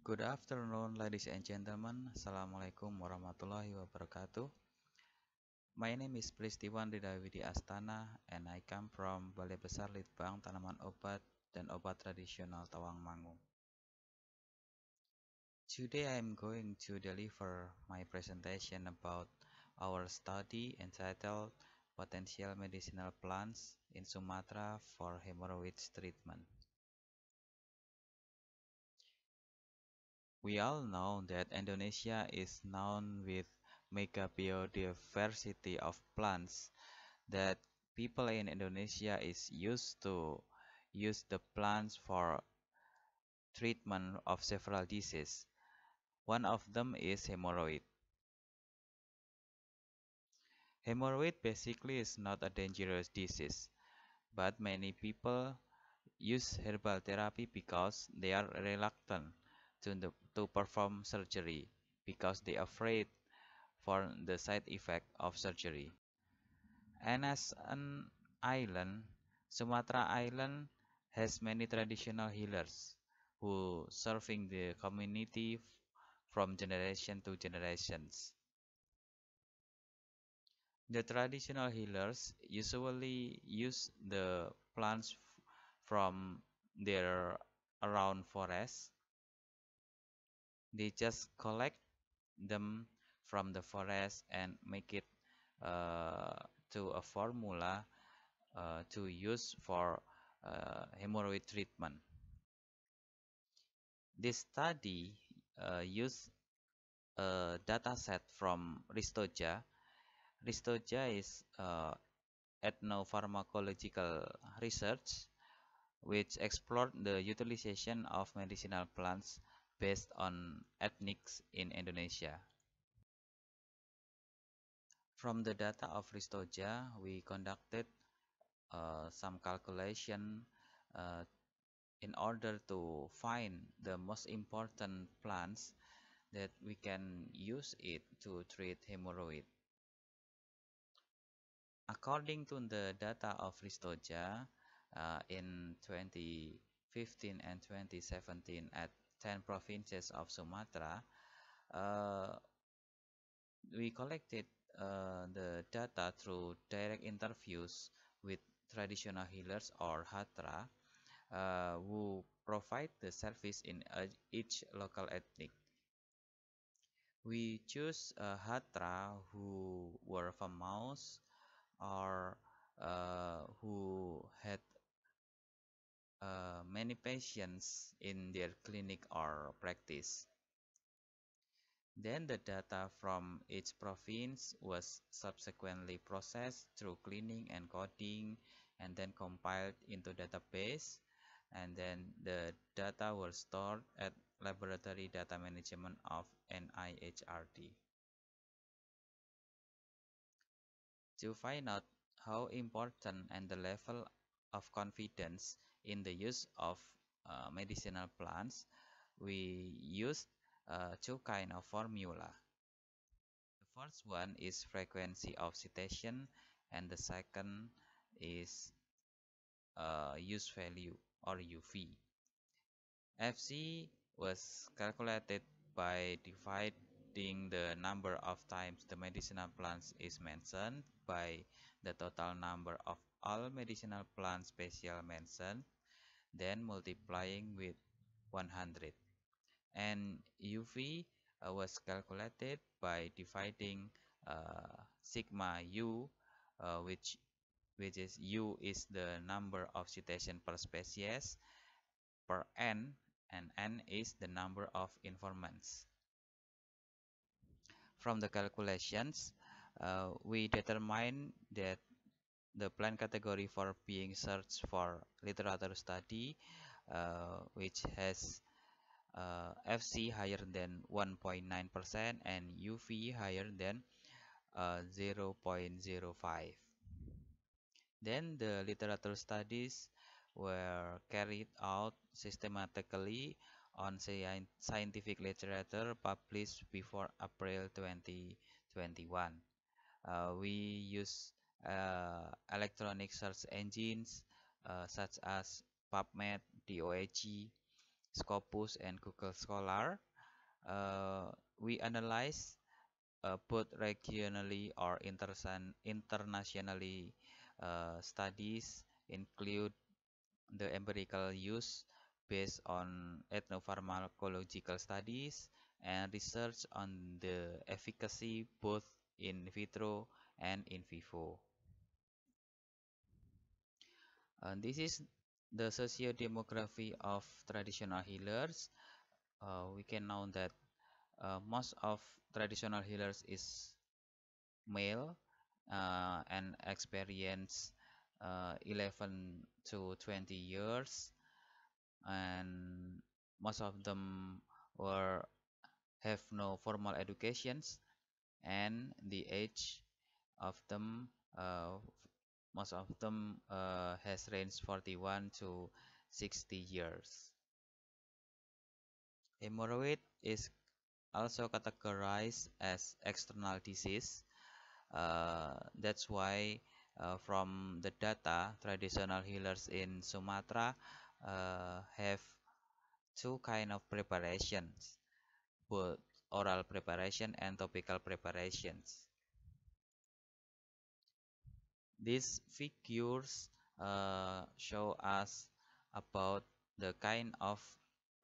Good afternoon, ladies and gentlemen. Assalamualaikum warahmatullahi wabarakatuh. My name is Pristiwan Didawidi Astana and I come from Balai Besar Litbang Tanaman Obat dan Obat Tradisional Tawangmangu. Today I am going to deliver my presentation about our study entitled Potential Medicinal Plants in Sumatra for Hemorrhoids Treatment. We all know that Indonesia is known with mega biodiversity of plants that people in Indonesia is used to use the plants for treatment of several diseases. One of them is hemorrhoid. Hemorrhoid basically is not a dangerous disease, but many people use herbal therapy because they are reluctant to, the, to perform surgery because they are afraid for the side effect of surgery. And as an island, Sumatra Island has many traditional healers who serving the community from generation to generations. The traditional healers usually use the plants from their around forests they just collect them from the forest and make it uh, to a formula uh, to use for uh, hemorrhoid treatment. This study uh, used a data set from Ristoja. Ristoja is uh, ethnopharmacological research which explored the utilization of medicinal plants based on ethnics in Indonesia. From the data of Ristoja, we conducted uh, some calculation uh, in order to find the most important plants that we can use it to treat hemorrhoid. According to the data of Ristoja, uh, in 2015 and 2017 at 10 provinces of Sumatra, uh, we collected uh, the data through direct interviews with traditional healers or hatra uh, who provide the service in each local ethnic. We choose a uh, hatra who were famous or uh, who had uh, many patients in their clinic or practice. Then the data from each province was subsequently processed through cleaning and coding and then compiled into database and then the data were stored at laboratory data management of NIHRD. To find out how important and the level of confidence in the use of uh, medicinal plants we use uh, two kind of formula the first one is frequency of citation and the second is uh, use value or UV FC was calculated by dividing the number of times the medicinal plants is mentioned by the total number of all medicinal plant special mention then multiplying with 100 and UV uh, was calculated by dividing uh, sigma U uh, which which is U is the number of citation per species per N and N is the number of informants from the calculations uh, we determine that the plan category for being searched for literature study uh, which has uh, FC higher than 1.9% and UV higher than uh, 0.05 then the literature studies were carried out systematically on scientific literature published before April 2021 uh, we use uh, electronic search engines uh, such as PubMed, DOAG, Scopus, and Google Scholar. Uh, we analyze both regionally or internationally studies include the empirical use based on ethnopharmacological studies and research on the efficacy both in vitro and in vivo. Uh, this is the socio-demography of traditional healers. Uh, we can know that uh, most of traditional healers is male uh, and experience uh, 11 to 20 years and most of them were have no formal educations and the age of them uh, most of them uh, has range 41 to 60 years hemorrhoid is also categorized as external disease uh, that's why uh, from the data traditional healers in Sumatra uh, have two kind of preparations both oral preparation and topical preparations these figures uh, show us about the kind of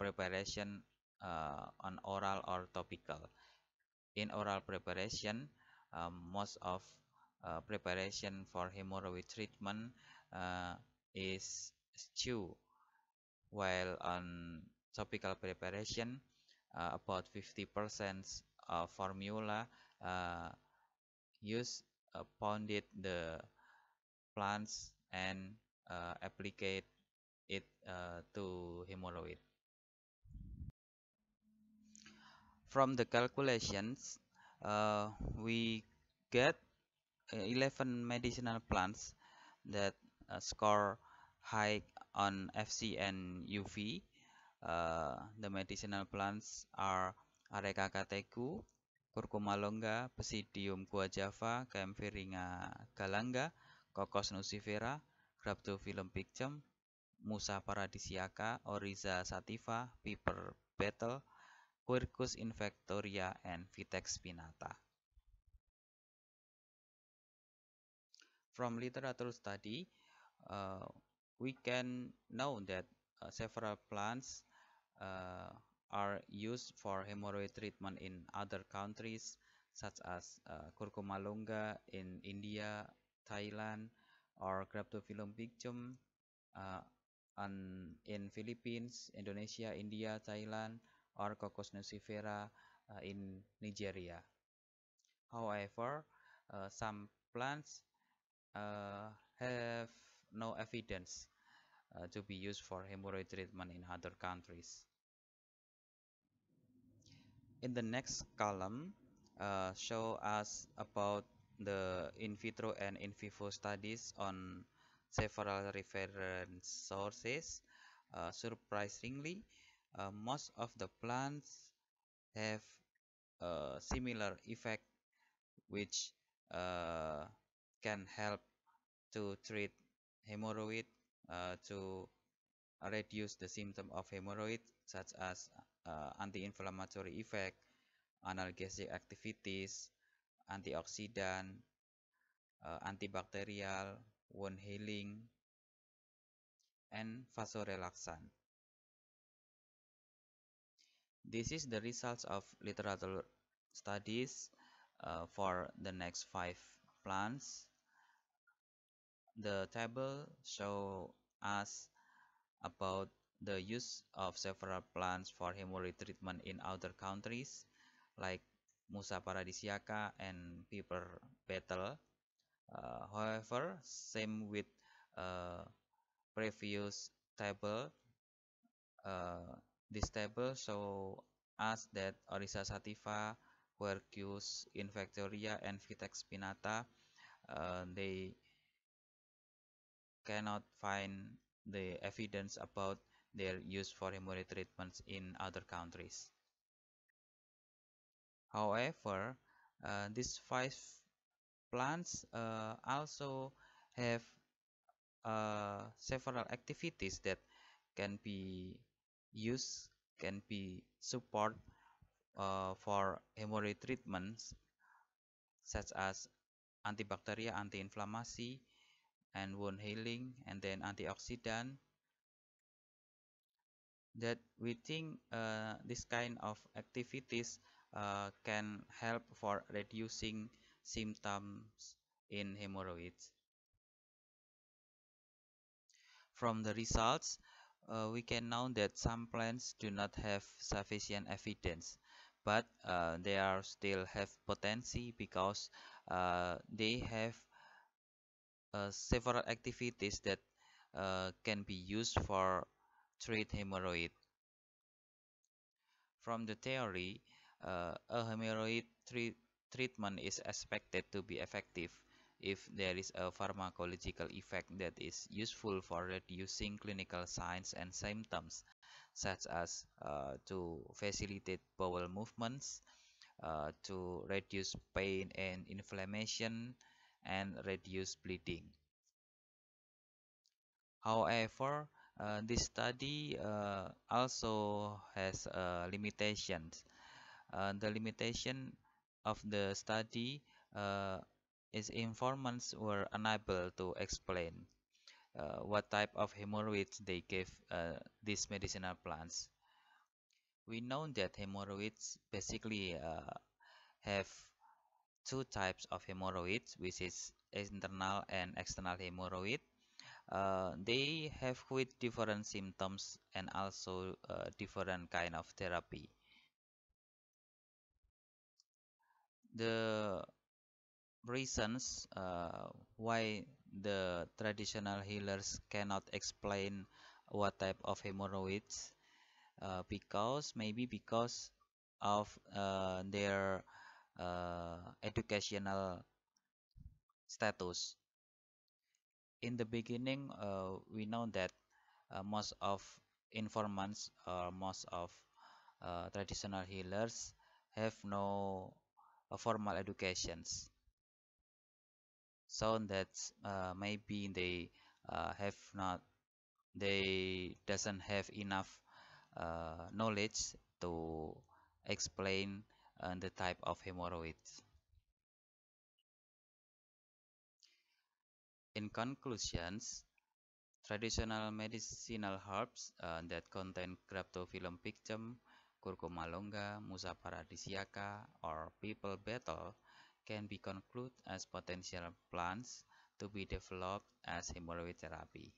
preparation uh, on oral or topical. In oral preparation, um, most of uh, preparation for hemorrhoid treatment uh, is stew, while on topical preparation, uh, about 50% of formula use pounded the plants and uh, apply it uh, to hemorrhoid. From the calculations, uh, we get uh, 11 medicinal plants that uh, score high on FC and UV. Uh, the medicinal plants are Areca catechu, Curcuma longa, Psidium guajava, Camphiringa galanga, Cocos nucifera, Grabdophyllum pictum, Musa paradisiaca, Oriza sativa, Piper betel, Quercus infectoria, and Vitex spinata. From literature study, uh, we can know that uh, several plants uh, are used for hemorrhoid treatment in other countries such as uh, curcuma longa in India Thailand or Cryptophyllum pictum uh, and in Philippines, Indonesia, India, Thailand or Coccus nucifera uh, in Nigeria. However, uh, some plants uh, have no evidence uh, to be used for hemorrhoid treatment in other countries. In the next column, uh, show us about the in vitro and in vivo studies on several reference sources. Uh, surprisingly, uh, most of the plants have a similar effect which uh, can help to treat hemorrhoid uh, to reduce the symptom of hemorrhoid such as uh, anti-inflammatory effect, analgesic activities, antioksidan, eh, antibakterial, wound healing, and vasorelaxant. This is the results of literature studies uh, for the next five plants. The table show us about the use of several plants for hemorrhoid treatment in other countries like Musa Paradisiaca and Piper Battle. Uh, however, same with uh, previous table, uh, this table show us that Orisa sativa, Quercus infectoria, and Vitex pinata, uh, they cannot find the evidence about their use for hemorrhoid treatments in other countries. however uh, these five plants uh, also have uh, several activities that can be used can be support uh, for hemorrhoid treatments such as antibacterial anti-inflammatory and wound healing and then antioxidant that we think uh, this kind of activities uh, can help for reducing symptoms in hemorrhoids. From the results, uh, we can know that some plants do not have sufficient evidence, but uh, they are still have potency because uh, they have uh, several activities that uh, can be used for treat hemorrhoid. From the theory, uh, a hemorrhoid treatment is expected to be effective if there is a pharmacological effect that is useful for reducing clinical signs and symptoms, such as uh, to facilitate bowel movements, uh, to reduce pain and inflammation, and reduce bleeding. However, uh, this study uh, also has uh, limitations uh, the limitation of the study uh, is informants were unable to explain uh, what type of hemorrhoids they gave uh, these medicinal plants. We know that hemorrhoids basically uh, have two types of hemorrhoids, which is internal and external hemorrhoid. Uh, they have with different symptoms and also different kind of therapy. the reasons uh, why the traditional healers cannot explain what type of hemorrhoids uh, because maybe because of uh, their uh, educational status in the beginning uh, we know that uh, most of informants or most of traditional healers have no uh, formal educations so that uh, maybe they uh, have not they doesn't have enough uh, knowledge to explain uh, the type of hemorrhoids in conclusions traditional medicinal herbs uh, that contain cryptophyllum pictum Curcuma longa, Musa paradisiaca, or people betel, can be concluded as potential plants to be developed as hemoloid therapy.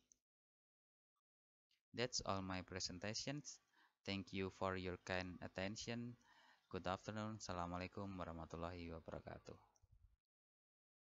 That's all my presentations. Thank you for your kind attention. Good afternoon. Assalamualaikum warahmatullahi wabarakatuh.